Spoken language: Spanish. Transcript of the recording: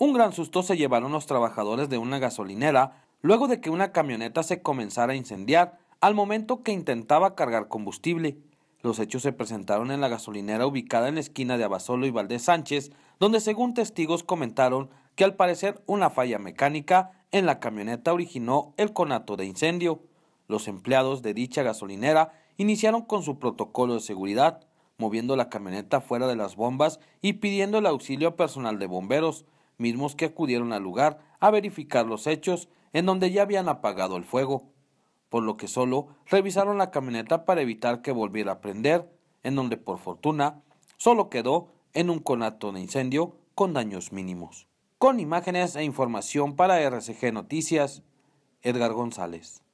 Un gran susto se llevaron los trabajadores de una gasolinera luego de que una camioneta se comenzara a incendiar al momento que intentaba cargar combustible. Los hechos se presentaron en la gasolinera ubicada en la esquina de Abasolo y Valdés Sánchez, donde según testigos comentaron que al parecer una falla mecánica en la camioneta originó el conato de incendio. Los empleados de dicha gasolinera iniciaron con su protocolo de seguridad, moviendo la camioneta fuera de las bombas y pidiendo el auxilio personal de bomberos, mismos que acudieron al lugar a verificar los hechos en donde ya habían apagado el fuego, por lo que solo revisaron la camioneta para evitar que volviera a prender, en donde por fortuna solo quedó en un conato de incendio con daños mínimos. Con imágenes e información para RCG Noticias, Edgar González.